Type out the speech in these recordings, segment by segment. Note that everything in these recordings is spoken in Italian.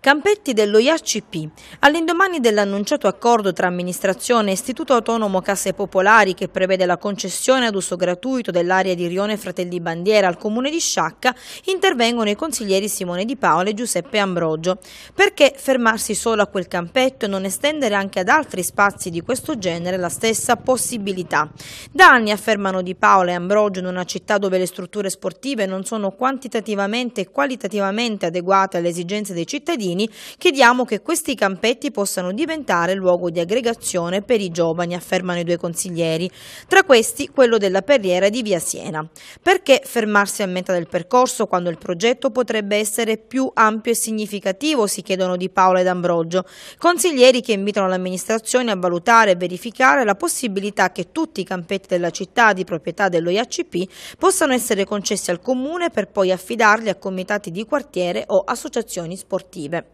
Campetti dello IACP. All'indomani dell'annunciato accordo tra amministrazione e Istituto Autonomo Casse Popolari che prevede la concessione ad uso gratuito dell'area di Rione Fratelli Bandiera al comune di Sciacca, intervengono i consiglieri Simone Di Paolo e Giuseppe Ambrogio. Perché fermarsi solo a quel campetto e non estendere anche ad altri spazi di questo genere la stessa possibilità? Da anni affermano Di Paolo e Ambrogio in una città dove le strutture sportive non sono quantitativamente e qualitativamente adeguate alle esigenze dei cittadini cittadini, chiediamo che questi campetti possano diventare luogo di aggregazione per i giovani, affermano i due consiglieri, tra questi quello della perriera di Via Siena. Perché fermarsi a metà del percorso quando il progetto potrebbe essere più ampio e significativo, si chiedono di Paola ed Ambrogio, consiglieri che invitano l'amministrazione a valutare e verificare la possibilità che tutti i campetti della città di proprietà dello IACP possano essere concessi al comune per poi affidarli a comitati di quartiere o associazioni sportive scrive.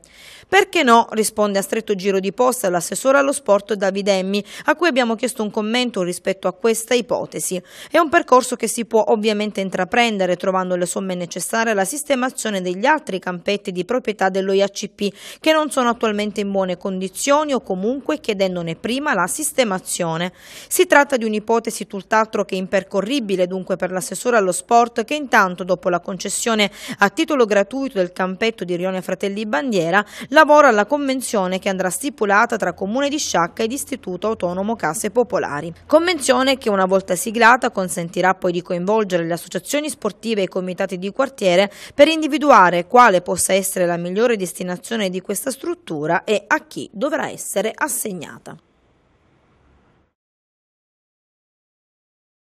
Perché no? risponde a stretto giro di posta l'assessore allo sport Davide Emmi, a cui abbiamo chiesto un commento rispetto a questa ipotesi. È un percorso che si può ovviamente intraprendere trovando le somme necessarie alla sistemazione degli altri campetti di proprietà dell'OIACP che non sono attualmente in buone condizioni o comunque chiedendone prima la sistemazione. Si tratta di un'ipotesi tutt'altro che impercorribile dunque per l'assessore allo sport che intanto dopo la concessione a titolo gratuito del campetto di Rione Fratelli Bandiera bandiera, lavora alla convenzione che andrà stipulata tra Comune di Sciacca ed Istituto Autonomo Case Popolari. Convenzione che una volta siglata consentirà poi di coinvolgere le associazioni sportive e i comitati di quartiere per individuare quale possa essere la migliore destinazione di questa struttura e a chi dovrà essere assegnata.